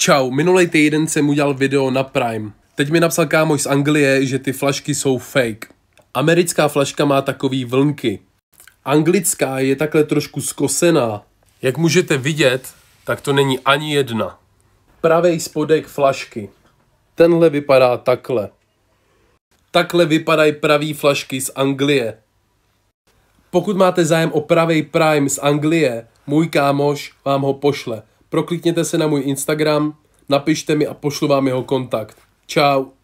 Čau, minulý týden jsem udělal video na Prime. Teď mi napsal kámoš z Anglie, že ty flašky jsou fake. Americká flaška má takový vlnky. Anglická je takhle trošku skosená. Jak můžete vidět, tak to není ani jedna. Pravý spodek flašky. Tenhle vypadá takhle. Takhle vypadají pravý flašky z Anglie. Pokud máte zájem o pravý Prime z Anglie, můj kámoš vám ho pošle. Proklikněte se na můj Instagram, napište mi a pošlu vám jeho kontakt. Ciao.